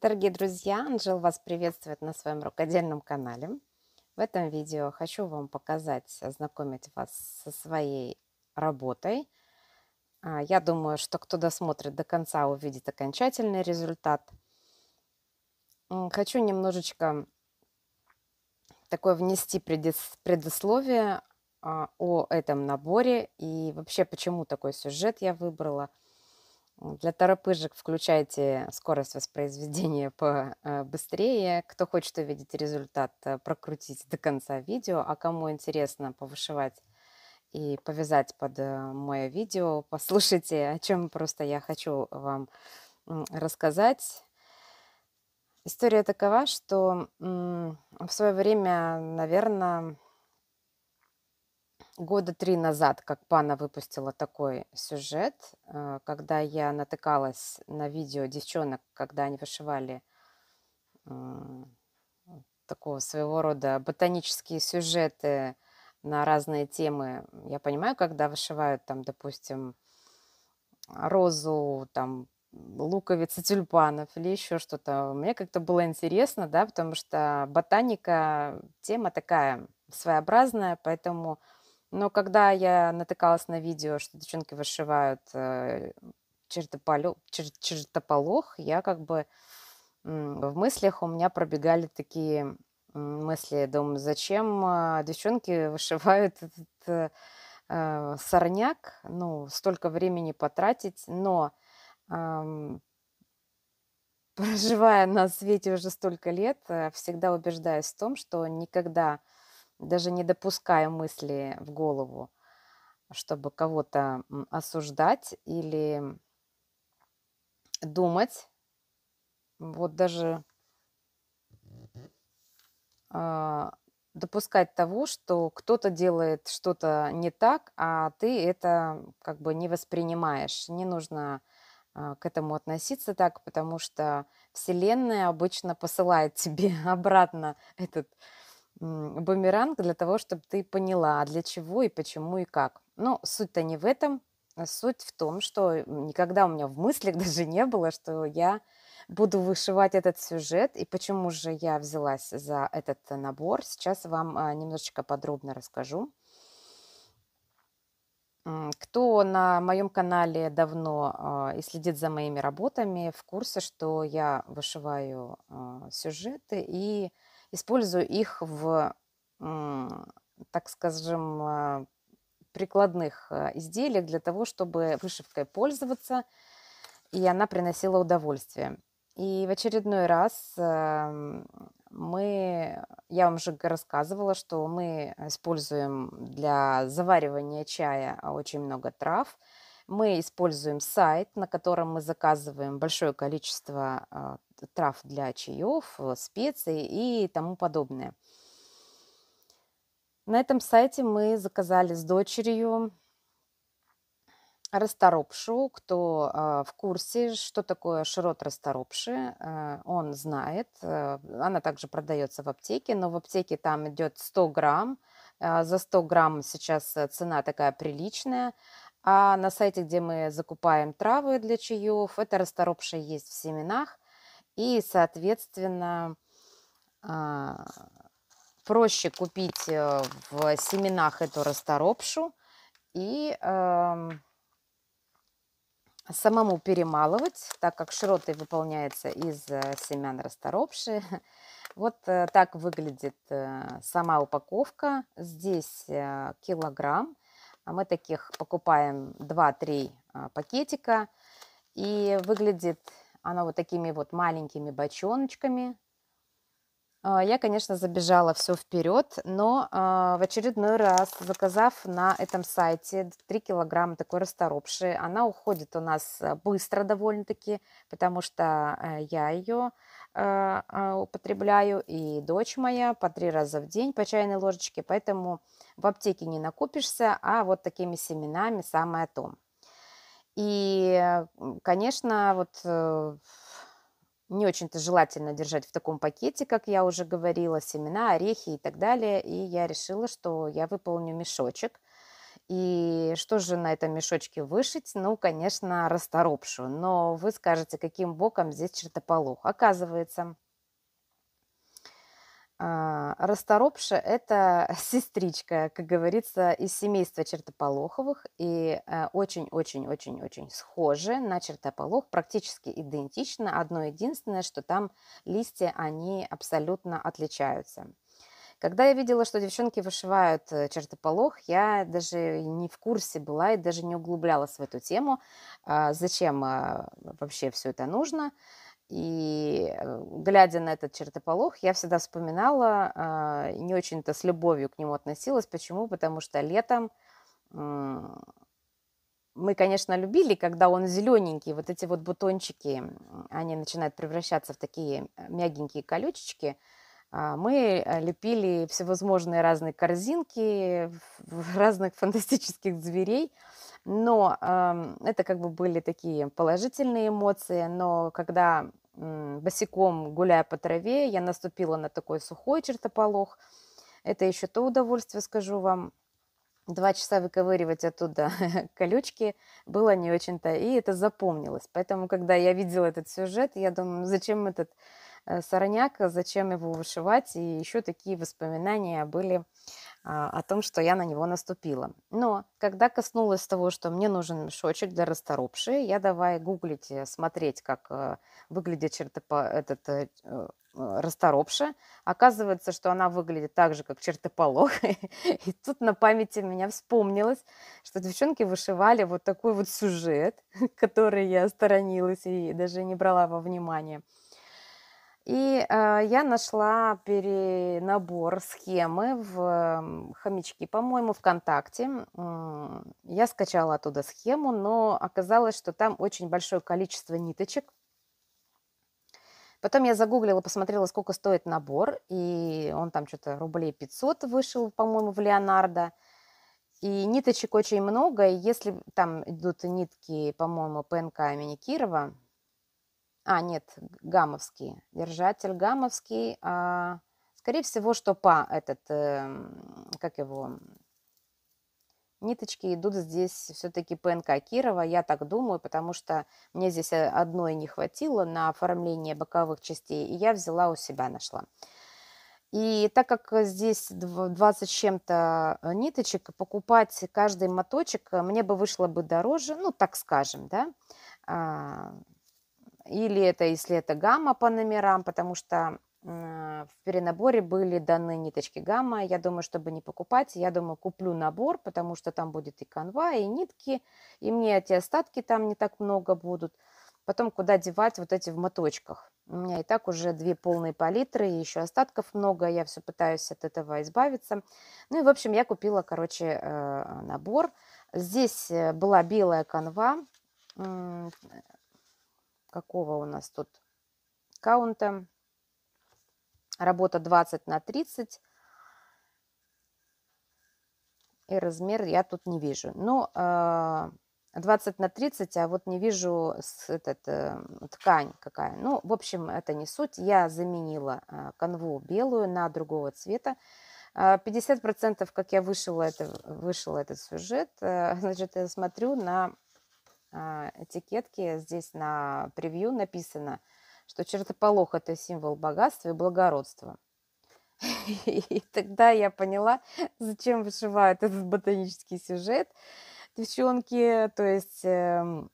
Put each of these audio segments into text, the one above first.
Дорогие друзья, Анжел вас приветствует на своем рукодельном канале. В этом видео хочу вам показать, ознакомить вас со своей работой. А, я думаю, что кто досмотрит до конца, увидит окончательный результат. Хочу немножечко такое внести предисловие а, о этом наборе и вообще почему такой сюжет я выбрала – для торопыжек включайте скорость воспроизведения побыстрее. Э, Кто хочет увидеть результат, э, прокрутите до конца видео. А кому интересно повышивать и повязать под э, мое видео, послушайте, о чем просто я хочу вам рассказать. История такова, что в свое время, наверное, года три назад, как Пана выпустила такой сюжет, э, когда я натыкалась на видео девчонок, когда они вышивали такого своего рода ботанические сюжеты на разные темы. Я понимаю, когда вышивают там, допустим, розу, там, луковицы тюльпанов или еще что-то. Мне как-то было интересно, да, потому что ботаника, тема такая своеобразная, поэтому но когда я натыкалась на видео, что девчонки вышивают э, чертополох, чер, чертополох, я как бы в мыслях у меня пробегали такие мысли, думаю, зачем а, девчонки вышивают этот э, сорняк, ну, столько времени потратить, но э, проживая на свете уже столько лет, э, всегда убеждаюсь в том, что никогда не даже не допуская мысли в голову, чтобы кого-то осуждать или думать. Вот даже э, допускать того, что кто-то делает что-то не так, а ты это как бы не воспринимаешь. Не нужно э, к этому относиться так, потому что Вселенная обычно посылает тебе обратно этот э, бумеранг для того, чтобы ты поняла, для чего и почему и как. Но суть-то не в этом. Суть в том, что э, никогда у меня в мыслях даже не было, что я буду вышивать этот сюжет. И почему же я взялась за этот набор, сейчас вам а, немножечко подробно расскажу. Кто на моем канале давно а, и следит за моими работами, в курсе, что я вышиваю а, сюжеты и использую их в, так скажем, а, прикладных а, изделиях для того, чтобы вышивкой пользоваться, и она приносила удовольствие. И в очередной раз эм, мы, я вам уже рассказывала, что мы используем для заваривания чая очень много трав. Мы используем сайт, на котором мы заказываем большое количество а, трав для чаев, э, специй и тому подобное. На этом сайте мы заказали с дочерью расторопшу. Кто э, в курсе, что такое широт расторопши, э, он знает. она также продается в аптеке, но в аптеке там идет 100 грамм. за 100 грамм сейчас цена такая приличная. А на сайте, где мы закупаем травы для чаев, это расторопша есть в семенах. И, соответственно, а, проще купить э, в семенах эту расторопшу и самому перемалывать, так как широтой выполняется из э, семян расторопши. Вот э, так выглядит сама упаковка. Здесь килограмм. А мы таких покупаем 2-3 а, пакетика. И выглядит она вот такими вот маленькими бочоночками. А, я, конечно, забежала все вперед, но а, в очередной раз, заказав на этом сайте 3 килограмма такой расторопши, она уходит у нас а, быстро довольно-таки, потому что э, я ее употребляю, и дочь моя по три раза в день по чайной ложечке, поэтому в аптеке не накупишься, а вот такими семенами самое то. И, конечно, вот э, не очень-то желательно держать в таком пакете, как я уже говорила, семена, орехи и так далее. И я решила, что я выполню мешочек. И что же на этом мешочке вышить? Ну, конечно, расторопшу. Но вы скажете, каким боком здесь чертополох. Оказывается, а, Расторопша – это сестричка, как говорится, из семейства чертополоховых и э, очень-очень-очень-очень схожи на чертополох, практически идентично. Одно единственное, что там листья, они абсолютно отличаются. Когда я видела, что девчонки вышивают э, чертополох, я даже не в курсе была и даже не углублялась в эту тему, а, зачем а, вообще все это нужно – и э, глядя на этот чертополох, я всегда вспоминала, а, не очень-то с любовью к нему относилась. Почему? Потому что летом мы, конечно, любили, когда он зелененький, вот эти вот бутончики, они начинают превращаться в такие э, мягенькие колючечки. А мы э, лепили всевозможные разные корзинки разных фантастических зверей – но э, это как бы были такие положительные эмоции, но когда э, босиком гуляя по траве, я наступила на такой сухой чертополох, это еще то удовольствие, скажу вам. Два часа выковыривать оттуда колючки было не очень-то, и это запомнилось. Поэтому, когда я видела этот сюжет, я думаю, зачем этот э, сорняк, зачем его вышивать, и еще такие воспоминания были а, о том, что я на него наступила. Но когда коснулась того, что мне нужен мешочек для расторопши, я давай гуглить, смотреть, как э, выглядит чертопа, этот э, э, расторопша. Оказывается, что она выглядит так же, как чертополох. И тут на памяти меня вспомнилось, что девчонки вышивали вот такой вот сюжет, который я сторонилась и даже не брала во внимание. И э, я нашла перенабор схемы в э, хомячки, по-моему, ВКонтакте. Э, я скачала оттуда схему, но оказалось, что там очень большое количество ниточек. Потом я загуглила, посмотрела, сколько стоит набор, и он там что-то рублей 500 вышел, по-моему, в Леонардо. И ниточек очень много, и если там идут нитки, по-моему, ПНК имени а Кирова, а, нет, гамовский. Держатель гамовский. А, скорее всего, что по этот, э, как его, ниточки идут здесь все-таки ПНК Кирова, я так думаю, потому что мне здесь э, одной не хватило на оформление боковых частей, и я взяла у себя, нашла. И так как э, здесь 20 с чем-то э, ниточек, покупать каждый моточек мне бы вышло бы дороже, ну, так скажем, да, а, или это, если это гамма по номерам, потому что в перенаборе были даны ниточки гамма. Я думаю, чтобы не покупать, я думаю, куплю набор, потому что там будет и канва, и нитки, и мне эти остатки там не так много будут. Потом куда девать вот эти в моточках. У меня и так уже две полные палитры, и еще остатков много, я все пытаюсь от этого избавиться. Ну и, в общем, я купила, короче, э, набор. Здесь э, была белая канва, какого у нас тут каунта. Работа 20 на 30. И размер я тут не вижу. Ну, 20 а, на 30, а вот не вижу этот, э, ткань какая. Ну, в общем, это не суть. Я заменила а, канву белую на другого цвета. 50%, а, как я вышила, это, вышила этот сюжет, э, значит, я смотрю на а, этикетке здесь на превью написано, что чертополох – это символ богатства и благородства. И тогда я поняла, зачем вышивают этот ботанический сюжет девчонки. То есть, эм,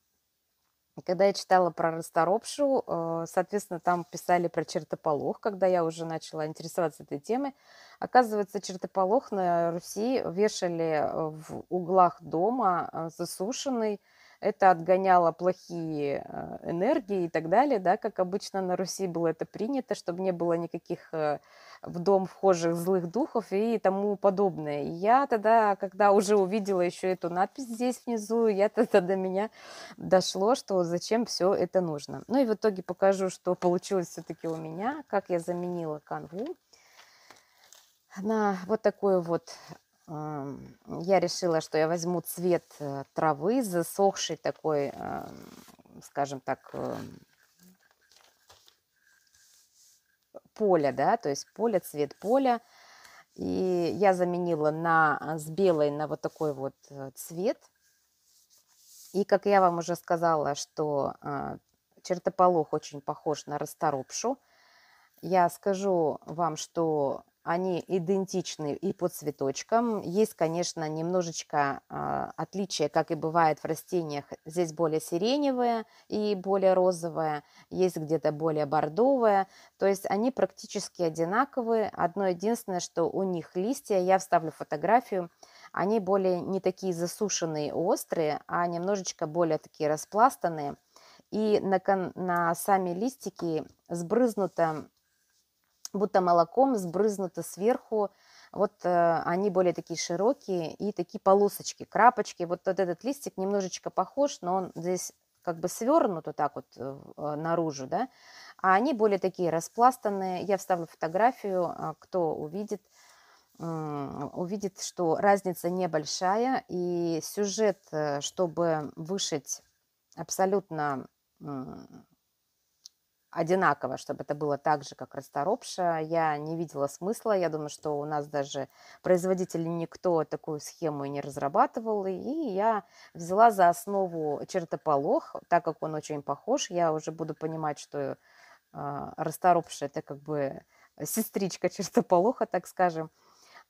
когда я читала про расторопшу, э, соответственно, там писали про чертополох, когда я уже начала интересоваться этой темой. Оказывается, чертополох на Руси вешали э, в углах дома э, засушенный, это отгоняло плохие а, энергии и так далее, да, как обычно на Руси было это принято, чтобы не было никаких э, в дом вхожих злых духов и тому подобное. И я тогда, когда уже увидела еще эту надпись здесь внизу, я тогда до меня дошло, что зачем все это нужно. Ну и в итоге покажу, что получилось все-таки у меня, как я заменила канву на вот такую вот я решила, что я возьму цвет э, травы, засохший такой, скажем так, эм, поля, да, то есть поле, цвет поля. И я заменила на, а, с белой на вот такой вот э, цвет. И как я вам уже сказала, что а, чертополох очень похож на расторопшу, я скажу вам, что они идентичны и по цветочкам. Есть, конечно, немножечко э, а, отличие, как и бывает в растениях. Здесь более сиреневая и более розовая есть где-то более бордовая То есть они практически одинаковые. Одно единственное, что у них листья, я вставлю фотографию, они более не такие засушенные, острые, а немножечко более такие распластанные. И на, на сами листики сбрызнуто будто молоком сбрызнуто сверху. Вот э, они более такие широкие и такие полосочки, крапочки. Вот, вот этот листик немножечко похож, но он здесь как бы свернут вот так вот э, э наружу, да. А они более такие распластанные. Я вставлю фотографию, а, кто увидит, э, увидит, что разница небольшая. И сюжет, э, чтобы вышить абсолютно одинаково, чтобы это было так же, как расторопша. Я не видела смысла. Я думаю, что у нас даже производители никто такую схему не разрабатывал. И я взяла за основу чертополох, так как он очень похож. Я уже буду понимать, что э, а, расторопша – это как бы сестричка чертополоха, так скажем.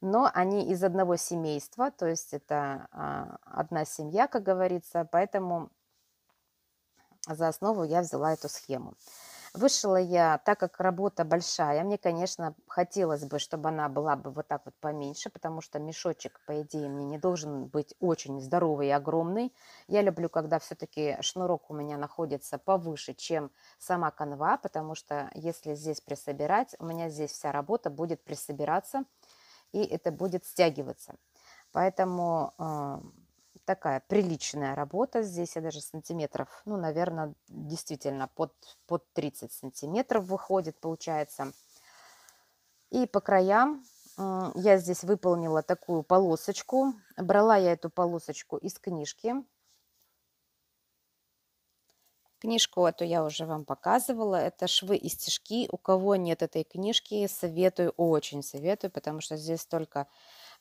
Но они из одного семейства, то есть это э, одна семья, как говорится. Поэтому за основу я взяла эту схему. Вышла я, так как работа большая, мне, конечно, хотелось бы, чтобы она была бы вот так вот поменьше, потому что мешочек, по идее, мне не должен быть очень здоровый и огромный. Я люблю, когда все-таки шнурок у меня находится повыше, чем сама канва, потому что если здесь присобирать, у меня здесь вся работа будет присобираться, и это будет стягиваться. Поэтому э, такая приличная работа. Здесь я даже сантиметров, ну, наверное, действительно под, под 30 сантиметров выходит, получается. И по краям я здесь выполнила такую полосочку. Брала я эту полосочку из книжки. Книжку эту я уже вам показывала. Это «Швы и стежки». У кого нет этой книжки, советую, очень советую, потому что здесь столько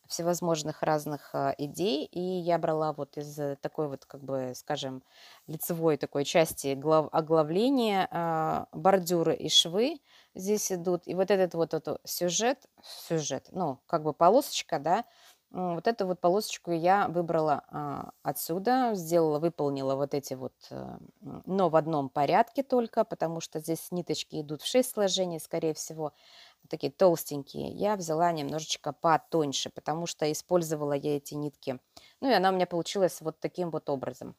всевозможных разных а, идей, и я брала вот из э, такой вот, как бы, скажем, лицевой такой части глав, оглавления а, бордюры и швы здесь идут, и вот этот вот этот э, сюжет, сюжет, ну, как бы полосочка, да, вот эту вот полосочку я выбрала а, отсюда, сделала, выполнила вот эти вот, э, но в одном порядке только, потому что здесь ниточки идут в 6 сложений, скорее всего, такие толстенькие, я взяла немножечко потоньше, потому что использовала я эти нитки. Ну и она у меня получилась вот таким вот образом.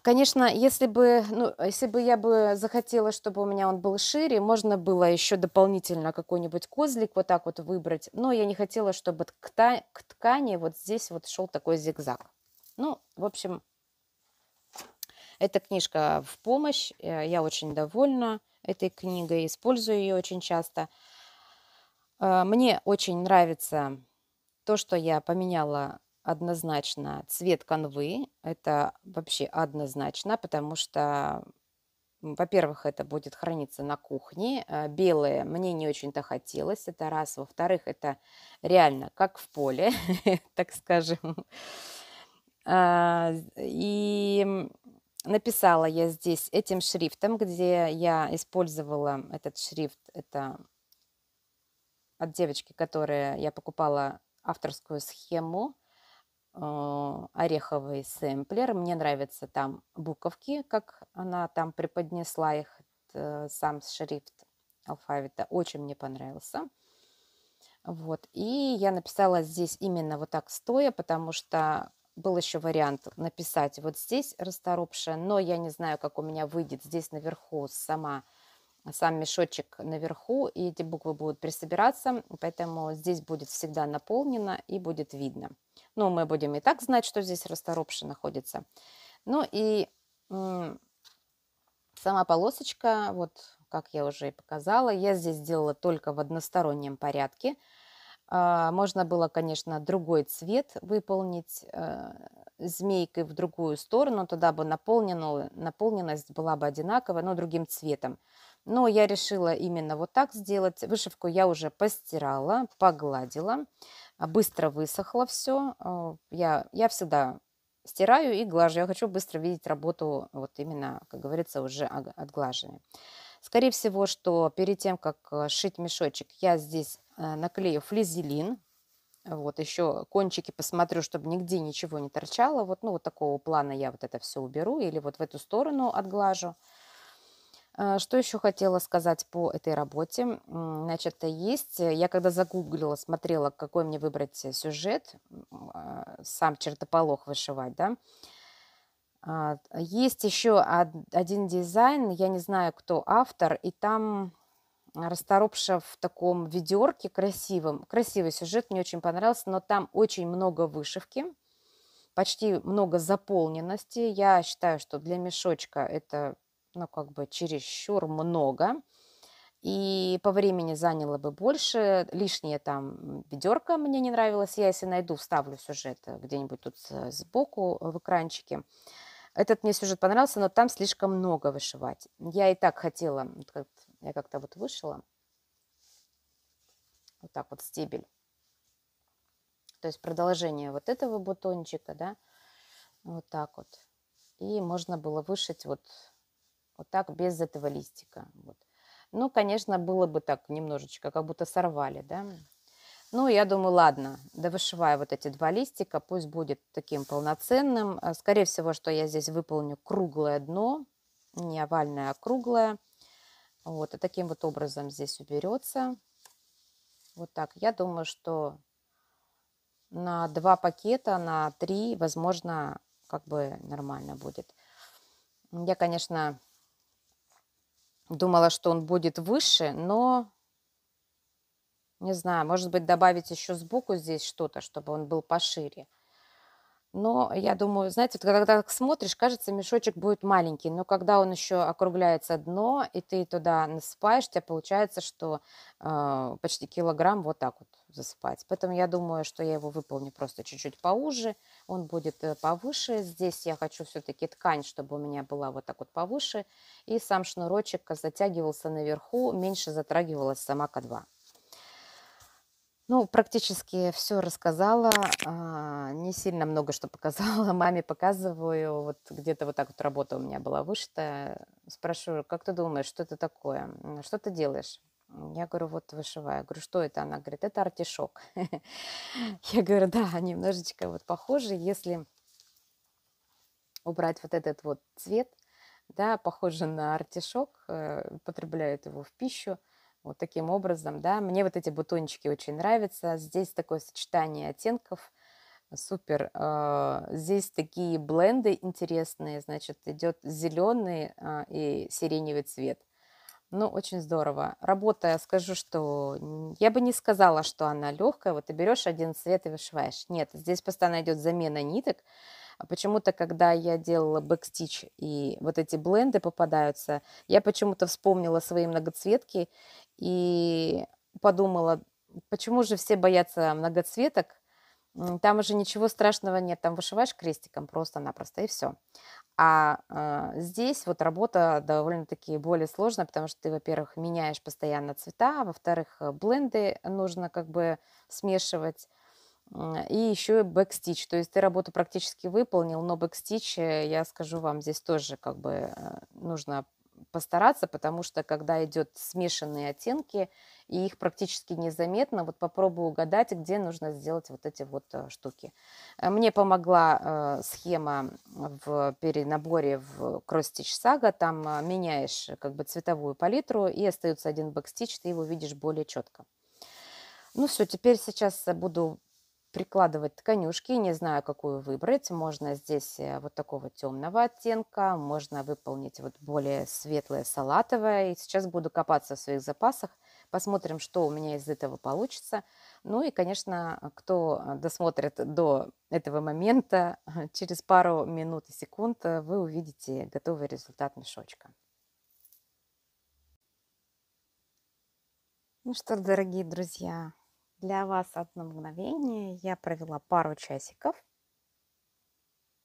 Конечно, если бы, ну, если бы я бы захотела, чтобы у меня он был шире, можно было еще дополнительно какой-нибудь козлик вот так вот выбрать, но я не хотела, чтобы к, та, к ткани вот здесь вот шел такой зигзаг. Ну, в общем, эта книжка в помощь, э, я очень довольна этой книгой, использую ее очень часто. А, мне очень нравится то, что я поменяла однозначно цвет канвы. Это вообще однозначно, потому что, во-первых, это будет храниться на кухне. А, белое мне не очень-то хотелось, это раз. Во-вторых, это реально как в поле, так скажем. А, и Написала я здесь этим шрифтом, где я использовала этот шрифт. Это от девочки, которая я покупала авторскую схему э, ореховый сэмплер. Мне нравятся там буковки, как она там преподнесла их, э, сам шрифт алфавита. Очень мне понравился. Вот. И я написала здесь именно вот так стоя, потому что был еще вариант написать вот здесь расторопшая, но я не знаю, как у меня выйдет здесь наверху сама, сам мешочек наверху, и эти буквы будут присобираться, поэтому здесь будет всегда наполнено и будет видно. Но ну, мы будем и так знать, что здесь расторопшая находится. Ну и сама полосочка, вот как я уже и показала, я здесь делала только в одностороннем порядке – а, можно было, конечно, другой цвет выполнить э, змейкой в другую сторону, тогда бы наполненность была бы одинаковая, но другим цветом. Но я решила именно вот так сделать. Вышивку я уже постирала, погладила, быстро высохло все. Э, я, я всегда стираю и глажу. Я хочу быстро видеть работу, вот именно, как говорится, уже отглаженной. Скорее всего, что перед тем, как э, шить мешочек, я здесь Э, наклею флизелин. Вот еще кончики посмотрю, чтобы нигде ничего не торчало. Вот, ну, вот такого плана я вот это все уберу или вот в эту сторону отглажу. Э, что еще хотела сказать по этой работе? Значит, есть, э, я когда загуглила, смотрела, какой мне выбрать сюжет, сам чертополох вышивать, да, а, есть еще один дизайн, я не знаю, кто автор, и там Расторопша в таком ведерке красивым. Красивый сюжет, мне очень понравился, но там очень много вышивки, почти много заполненности. Я считаю, что для мешочка это, ну, как бы чересчур много. И по времени заняло бы больше. Лишнее там ведерко мне не нравилось. Я, если найду, вставлю сюжет где-нибудь тут сбоку в экранчике. Этот мне сюжет понравился, но там слишком много вышивать. Я и так хотела, как я как-то вот вышила. Вот так вот стебель. То есть продолжение вот этого бутончика, да. Вот так вот. И можно было вышить вот, вот так без этого листика. Вот. Ну, конечно, было бы так немножечко, как будто сорвали, да. Ну, я думаю, ладно, довышиваю вот эти два листика, пусть будет таким полноценным. Э, скорее всего, что я здесь выполню круглое дно, не овальное, а круглое. Вот, и таким вот образом здесь уберется. Вот так. Я думаю, что на два пакета, на три, возможно, как бы нормально будет. Я, конечно, думала, что он будет выше, но не знаю, может быть, добавить еще сбоку здесь что-то, чтобы он был пошире. Но я думаю, знаете, вот когда так смотришь, кажется, мешочек будет маленький, но когда он еще округляется дно, и ты туда насыпаешь, тебе получается, что э, почти килограмм вот так вот засыпать. Поэтому я думаю, что я его выполню просто чуть-чуть поуже, он будет э, повыше. Здесь я хочу все-таки ткань, чтобы у меня была вот так вот повыше, и сам шнурочек затягивался наверху, меньше затрагивалась сама кадва. Ну, практически все рассказала, а, не сильно много что показала. Маме показываю, вот где-то вот так вот работа у меня была вышита, Спрашиваю, как ты думаешь, что это такое? Что ты делаешь? Я говорю, вот вышиваю. Я говорю, что это? Она говорит, это артишок. Я говорю, да, немножечко вот похоже, если убрать вот этот вот цвет, да, похоже на артишок, э, потребляют его в пищу вот таким образом, да. Мне вот эти бутончики очень нравятся. Здесь такое сочетание оттенков, супер. А, здесь такие бленды интересные, значит, идет зеленый а, и сиреневый цвет. Ну, очень здорово. Работа, скажу, что я бы не сказала, что она легкая. Вот ты берешь один цвет и вышиваешь. Нет, здесь постоянно идет замена ниток. А почему-то, когда я делала бэкстич и вот эти бленды попадаются, я почему-то вспомнила свои многоцветки и подумала, почему же все боятся многоцветок? Там уже ничего страшного нет, там вышиваешь крестиком просто-напросто и все. А э, здесь вот работа довольно-таки более сложная, потому что ты, во-первых, меняешь постоянно цвета, во-вторых, э, бленды нужно как бы смешивать, и еще и бэкстич. То есть ты работу практически выполнил, но бэкстич, э, я скажу вам, здесь тоже как бы э, нужно постараться, потому что когда идет смешанные оттенки, и их практически незаметно, вот попробую угадать, где нужно сделать вот эти вот э, штуки. Э, мне помогла э, схема в перенаборе в Cross Stitch Saga, там меняешь как бы цветовую палитру, и остается один бэкстич, ты его видишь более четко. Ну все, теперь сейчас буду прикладывать тканюшки, не знаю, какую выбрать. Можно здесь э, вот такого темного оттенка, можно выполнить вот более светлое салатовое. И сейчас буду копаться в своих запасах, посмотрим, что у меня из этого получится. Ну и, конечно, э, кто э, досмотрит до этого момента, через пару минут и секунд вы увидите готовый результат мешочка. Ну что, дорогие друзья, для вас одно мгновение. Я провела пару часиков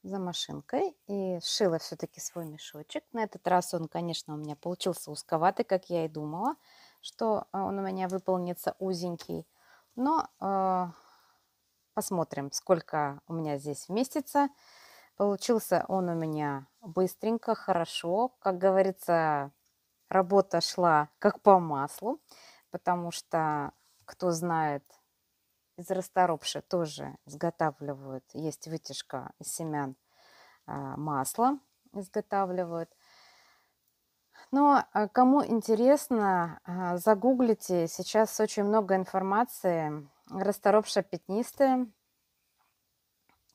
за машинкой и сшила все-таки свой мешочек. На этот раз он, конечно, у меня получился узковатый, как я и думала, что э, он у меня выполнится узенький. Но э, посмотрим, сколько у меня здесь вместится. Получился он у меня быстренько, хорошо. Как говорится, работа шла как по маслу, потому что кто знает, из расторопши тоже изготавливают. Есть вытяжка из семян а, масла изготавливают. Но а, кому интересно, а, загуглите. Сейчас очень много информации. Расторопша пятнистая.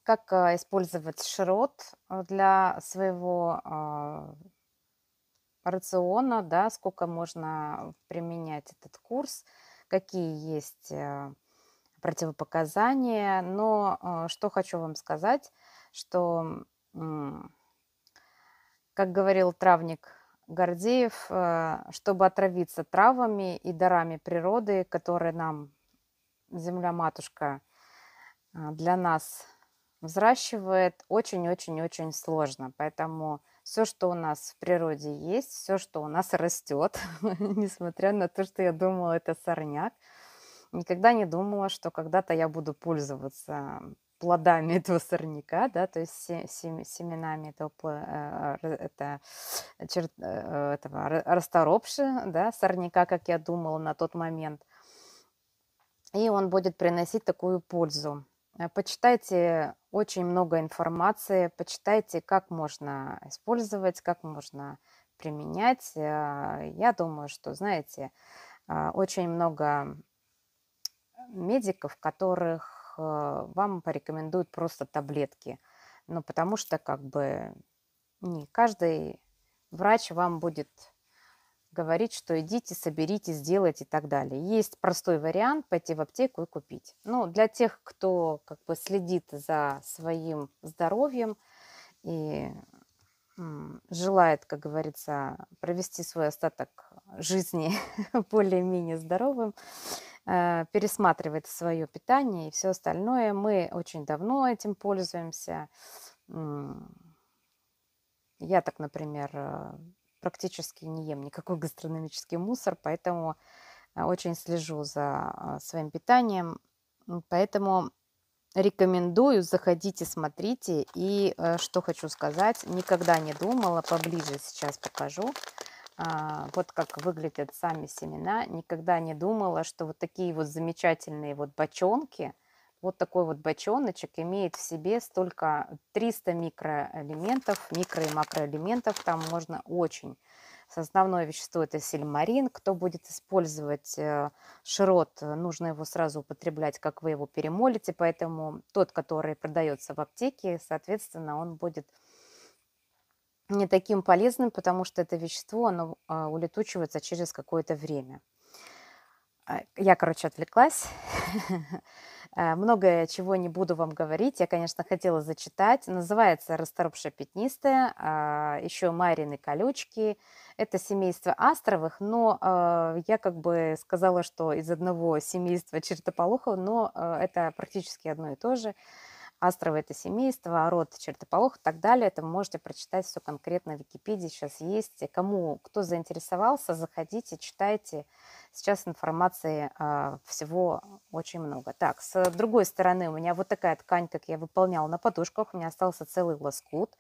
Как использовать шрот для своего рациона, да, сколько можно применять этот курс – какие есть э, противопоказания. Но э, что хочу вам сказать, что, как говорил травник Гордеев, э, чтобы отравиться травами и дарами природы, которые нам земля-матушка для нас взращивает, очень-очень-очень сложно. Поэтому все, что у нас в природе есть, все, что у нас растет, несмотря на то, что я думала, это сорняк. Никогда не думала, что когда-то я буду пользоваться плодами этого сорняка, да, то есть семенами этого, э, это, черт, э, этого расторопши, да, сорняка, как я думала на тот момент. И он будет приносить такую пользу. Э, почитайте очень много информации, почитайте, как можно использовать, как можно применять. Э, я думаю, что, знаете, э, очень много медиков, которых вам порекомендуют просто таблетки. Ну, потому что как бы не каждый врач вам будет говорит, что идите, соберите, сделайте и так далее. Есть простой вариант пойти в аптеку и купить. Ну, для тех, кто как бы следит за своим здоровьем и желает, как говорится, провести свой остаток жизни более-менее здоровым, э, пересматривает свое питание и все остальное. Мы очень давно этим пользуемся. Я так, например, э, практически не ем никакой гастрономический мусор, поэтому э, очень слежу за а, своим питанием. Поэтому рекомендую, заходите, смотрите. И э, что хочу сказать, никогда не думала, поближе сейчас покажу, а, вот как выглядят сами семена. Никогда не думала, что вот такие вот замечательные вот бочонки – вот такой вот бочоночек имеет в себе столько 300 микроэлементов, микро и макроэлементов. Там можно очень Основное вещество это сельмарин. Кто будет использовать э, широт, э, нужно его сразу употреблять, как вы его перемолите. Поэтому тот, который продается в аптеке, соответственно, он будет не таким полезным, потому что это вещество, оно э, улетучивается через какое-то время. Я, короче, отвлеклась. Э, многое чего не буду вам говорить, я, конечно, хотела зачитать. Называется расторопшая пятнистая», а, еще «Марины колючки». Это семейство Астровых, но э, я как бы сказала, что из одного семейства Чертополохов, но э, это практически одно и то же. Астровы – это семейство, род – чертополох и так далее. Это вы можете прочитать все конкретно в Википедии, сейчас есть. Кому, кто заинтересовался, заходите, читайте. Сейчас информации э, всего очень много. Так, с другой стороны у меня вот такая ткань, как я выполняла на подушках. У меня остался целый лоскут.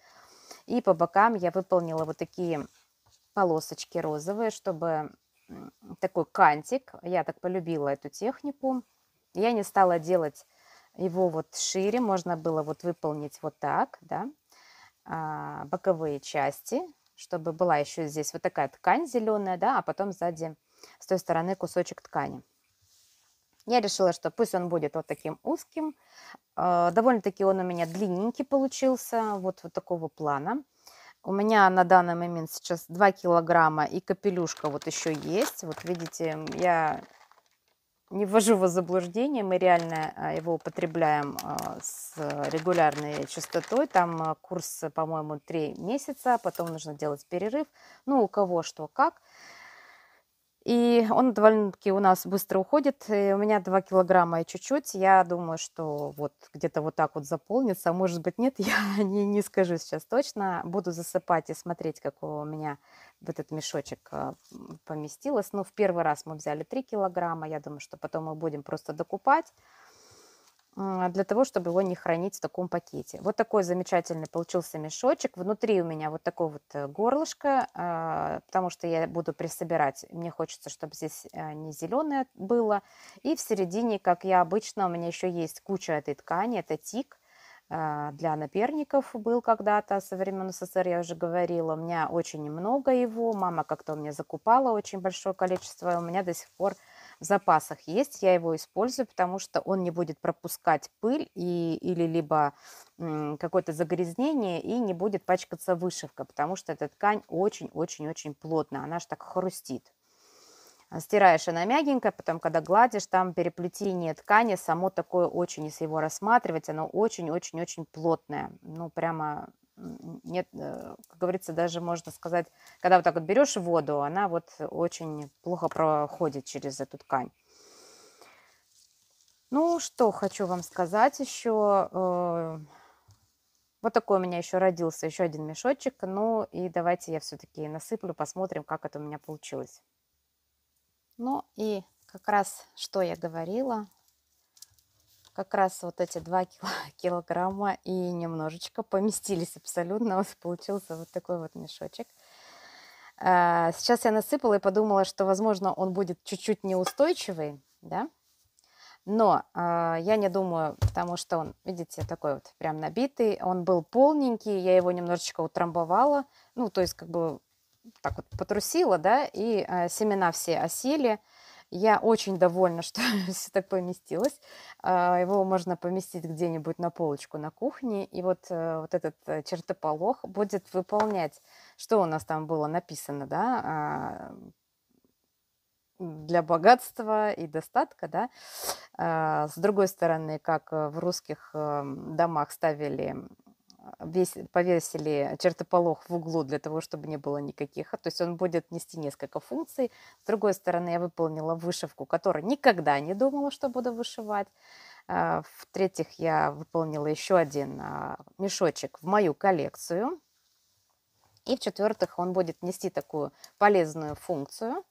И по бокам я выполнила вот такие полосочки розовые, чтобы такой кантик. Я так полюбила эту технику. Я не стала делать его вот шире можно было вот выполнить вот так, да, а, боковые части, чтобы была еще здесь вот такая ткань зеленая, да, а потом сзади с той стороны кусочек ткани. Я решила, что пусть он будет вот таким узким. А, довольно-таки он у меня длинненький получился, вот, вот такого плана. У меня на данный момент сейчас 2 килограмма и капелюшка вот еще есть. Вот видите, я не ввожу вас в заблуждение, мы реально а, его употребляем а, с регулярной частотой. Там а, курс, по-моему, 3 месяца, потом нужно делать перерыв. Ну, у кого что как. И он довольно-таки у нас быстро уходит. И у меня 2 килограмма и чуть-чуть. Я думаю, что вот где-то вот так вот заполнится. Может быть, нет, я не, не скажу сейчас точно. Буду засыпать и смотреть, как у меня в этот мешочек а, поместилось. Ну, в первый раз мы взяли 3 килограмма. Я думаю, что потом мы будем просто докупать для того, чтобы его не хранить в таком пакете. Вот такой замечательный получился мешочек. Внутри у меня вот такое вот э, горлышко, а, потому что я буду присобирать. Мне хочется, чтобы здесь э, не зеленое было. И в середине, как я обычно, у меня еще есть куча этой ткани, это тик – а, для наперников был когда-то со времен СССР, я уже говорила, у меня очень много его, мама как-то у меня закупала очень большое количество, у меня до сих пор в запасах есть, я его использую, потому что он не будет пропускать пыль и, или либо какое-то загрязнение и не будет пачкаться вышивка, потому что эта ткань очень-очень-очень плотная, она же так хрустит. Э, стираешь она мягенькая, потом, когда гладишь, там переплетение ткани, само такое очень, если его рассматривать, оно очень-очень-очень плотное. Ну, прямо нет, э, как говорится, даже можно сказать, когда вот так вот берешь воду, она вот очень плохо проходит через эту ткань. Ну, что хочу вам сказать еще. Э, вот такой у меня еще родился еще один мешочек. Ну и давайте я все-таки насыплю, посмотрим, как это у меня получилось. Ну и как раз, что я говорила, как раз вот эти 2 килограмма и немножечко поместились абсолютно. Вот получился вот такой вот мешочек. А, сейчас я насыпала и подумала, что, возможно, он будет чуть-чуть неустойчивый, да, но э, я не думаю, потому что он, видите, такой вот прям набитый. Он был полненький, я его немножечко утрамбовала. Ну, то есть как бы так вот потрусила, да, и э, семена все осели. Я очень довольна, что все так поместилось. А, его можно поместить где-нибудь на полочку на кухне, и вот, э, вот этот э, чертополох будет выполнять, что у нас там было написано, да, а, для богатства и достатка, да. А, с другой стороны, как э, в русских домах ставили весь повесили чертополох в углу для того, чтобы не было никаких. То есть он будет нести несколько функций. С другой стороны, я выполнила вышивку, которую никогда не думала, что буду вышивать. А, в-третьих, я выполнила еще один а, мешочек в мою коллекцию. И в-четвертых, он будет нести такую полезную функцию,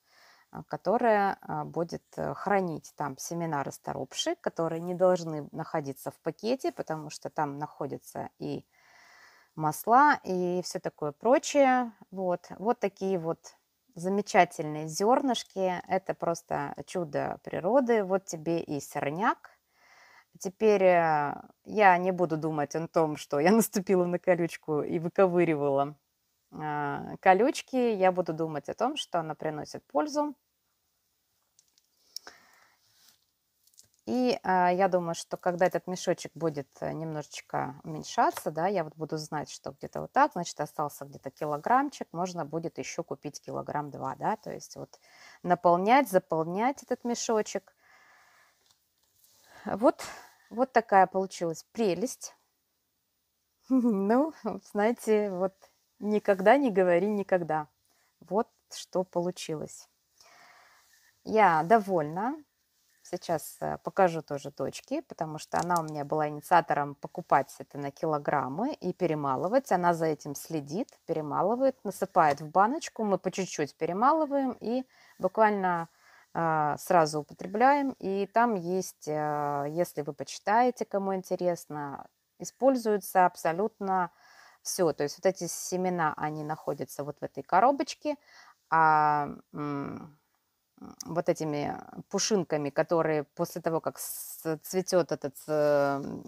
а, которая будет э, хранить там семена расторопши, которые не должны находиться в пакете, потому что там находятся и масла и все такое прочее. Вот, вот такие вот замечательные зернышки. Это просто чудо природы. Вот тебе и сорняк. Теперь э, я не буду думать о том, что я наступила на колючку и выковыривала э, колючки. Я буду думать о том, что она приносит пользу, И а, я думаю, что когда этот мешочек будет э, немножечко уменьшаться, да, я вот буду знать, что где-то вот так, значит, остался где-то килограммчик, можно будет еще купить килограмм два, да, то есть вот наполнять, заполнять этот мешочек. Вот, вот такая получилась прелесть. Ну, знаете, вот никогда не говори никогда. Вот что получилось. Я довольна. Сейчас э, покажу тоже точки, потому что она у меня была инициатором покупать это на килограммы и перемалывать. Она за этим следит, перемалывает, насыпает в баночку. Мы по чуть-чуть перемалываем и буквально э, сразу употребляем. И там есть, э, если вы почитаете, кому интересно, используется абсолютно все. То есть вот эти семена, они находятся вот в этой коробочке, а вот этими пушинками, которые после того, как цветет этот эм,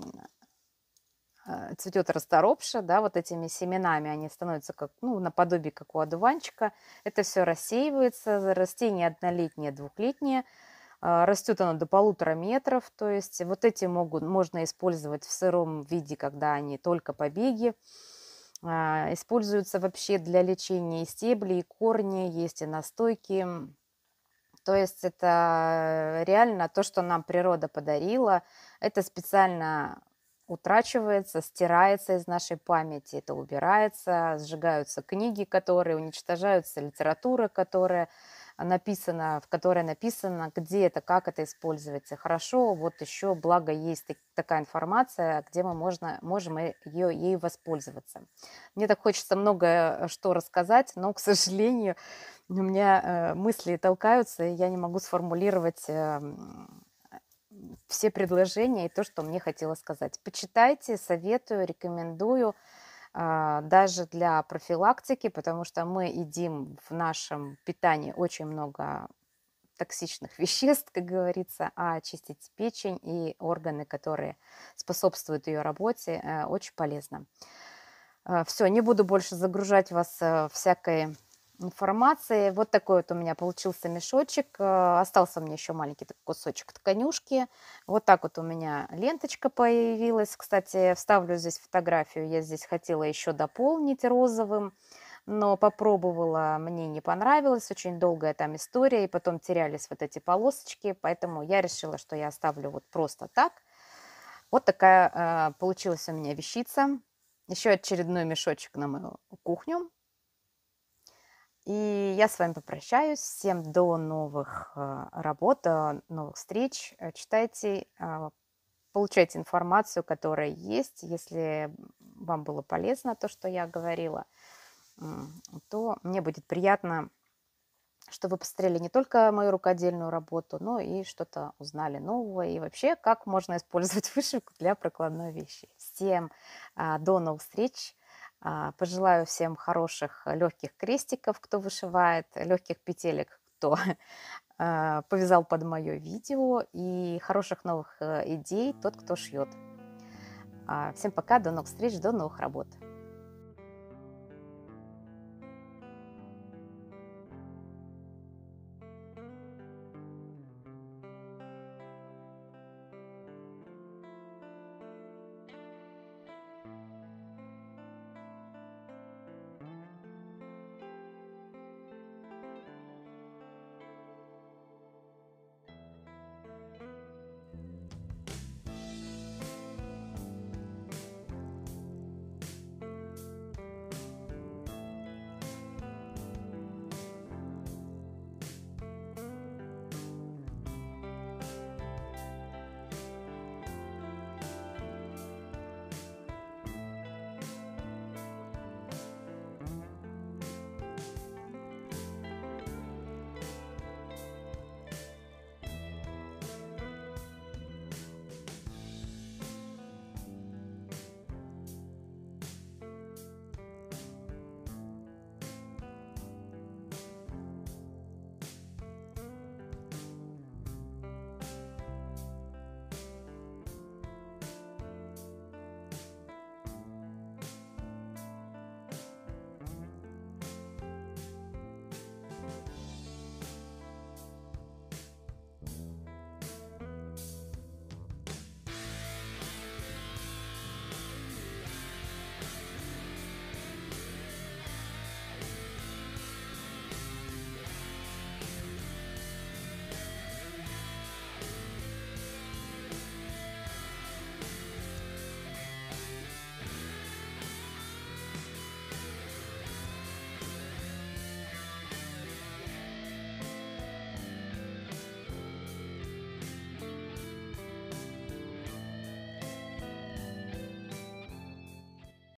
э, цветет расторопша, да, вот этими семенами они становятся как, ну, наподобие как у одуванчика. Это все рассеивается, растение однолетнее, двухлетнее, э, растет оно до полутора метров, то есть вот эти могут, можно использовать в сыром виде, когда они только побеги. Э, используются вообще для лечения и стебли, и корни, есть и настойки, то есть это реально то, что нам природа подарила. Это специально утрачивается, стирается из нашей памяти, это убирается, сжигаются книги, которые уничтожаются, литература, которая написана, в которой написано, где это, как это используется. Хорошо, вот еще, благо, есть такая информация, где мы можно, можем ее, ей воспользоваться. Мне так хочется многое э, что рассказать, но, к сожалению, у меня э, мысли толкаются, и я не могу сформулировать эм, все предложения и то, что мне хотелось сказать. Почитайте, советую, рекомендую а, даже для профилактики, потому что мы едим в нашем питании очень много токсичных веществ, как говорится, а очистить печень и органы, которые способствуют ее работе, э, очень полезно. Э, все, не буду больше загружать вас всякой информации. Вот такой вот у меня получился мешочек. Э, остался мне еще маленький кусочек тканюшки. Вот так вот у меня ленточка появилась. Кстати, вставлю здесь фотографию. Я здесь хотела еще дополнить розовым но попробовала, мне не понравилось, очень долгая там история, и потом терялись вот эти полосочки, поэтому я решила, что я оставлю вот просто так. Вот такая э, получилась у меня вещица. Еще очередной мешочек на мою кухню. И я с вами попрощаюсь. Всем до новых э, работ, э, новых встреч. Э, читайте, получайте информацию, которая есть. Если вам было полезно то, что я говорила, то мне будет приятно, что вы посмотрели не только мою рукодельную работу, но и что-то узнали нового, и вообще, как можно использовать вышивку для прокладной вещи. Всем до новых встреч! А, пожелаю всем хороших э, легких крестиков, кто вышивает, легких петелек, кто э, повязал под мое видео, и хороших новых э, идей тот, кто шьет. А, всем пока, до новых встреч, до новых работ.